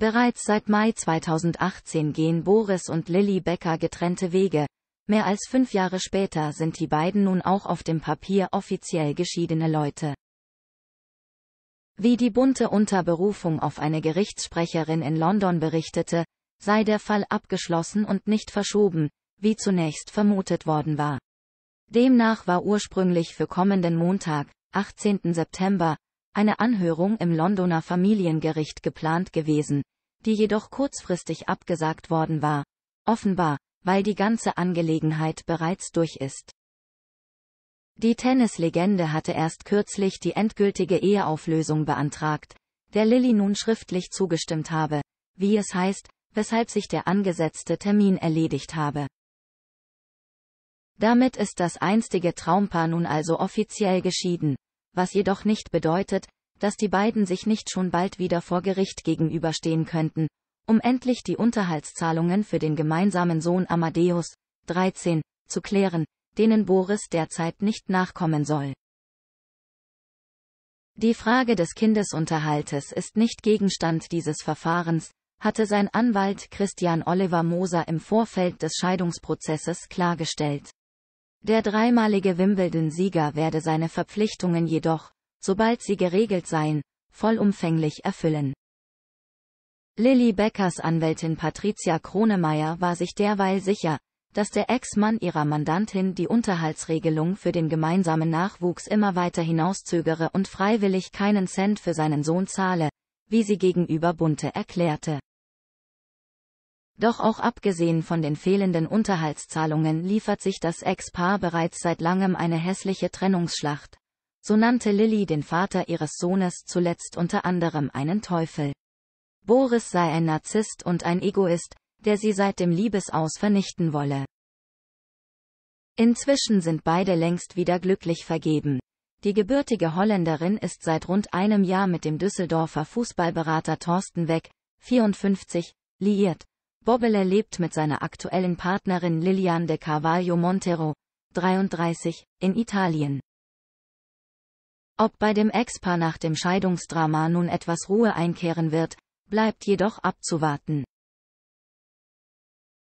Bereits seit Mai 2018 gehen Boris und Lilly Becker getrennte Wege. Mehr als fünf Jahre später sind die beiden nun auch auf dem Papier offiziell geschiedene Leute. Wie die bunte Unterberufung auf eine Gerichtssprecherin in London berichtete, sei der Fall abgeschlossen und nicht verschoben, wie zunächst vermutet worden war. Demnach war ursprünglich für kommenden Montag, 18. September, eine Anhörung im Londoner Familiengericht geplant gewesen, die jedoch kurzfristig abgesagt worden war. Offenbar, weil die ganze Angelegenheit bereits durch ist. Die Tennislegende hatte erst kürzlich die endgültige Eheauflösung beantragt, der Lilly nun schriftlich zugestimmt habe, wie es heißt, weshalb sich der angesetzte Termin erledigt habe. Damit ist das einstige Traumpaar nun also offiziell geschieden, was jedoch nicht bedeutet, dass die beiden sich nicht schon bald wieder vor Gericht gegenüberstehen könnten, um endlich die Unterhaltszahlungen für den gemeinsamen Sohn Amadeus, 13, zu klären, denen Boris derzeit nicht nachkommen soll. Die Frage des Kindesunterhaltes ist nicht Gegenstand dieses Verfahrens, hatte sein Anwalt Christian Oliver Moser im Vorfeld des Scheidungsprozesses klargestellt. Der dreimalige Wimbledon-Sieger werde seine Verpflichtungen jedoch, sobald sie geregelt seien, vollumfänglich erfüllen. Lilly Beckers Anwältin Patricia Kronemeyer war sich derweil sicher, dass der Ex-Mann ihrer Mandantin die Unterhaltsregelung für den gemeinsamen Nachwuchs immer weiter hinauszögere und freiwillig keinen Cent für seinen Sohn zahle, wie sie gegenüber Bunte erklärte. Doch auch abgesehen von den fehlenden Unterhaltszahlungen liefert sich das Ex-Paar bereits seit langem eine hässliche Trennungsschlacht. So nannte Lilly den Vater ihres Sohnes zuletzt unter anderem einen Teufel. Boris sei ein Narzisst und ein Egoist, der sie seit dem Liebesaus vernichten wolle. Inzwischen sind beide längst wieder glücklich vergeben. Die gebürtige Holländerin ist seit rund einem Jahr mit dem Düsseldorfer Fußballberater Thorsten Weck, 54, liiert. Bobbele lebt mit seiner aktuellen Partnerin Lilian de Carvalho Montero, 33, in Italien. Ob bei dem Ex-Paar nach dem Scheidungsdrama nun etwas Ruhe einkehren wird, bleibt jedoch abzuwarten.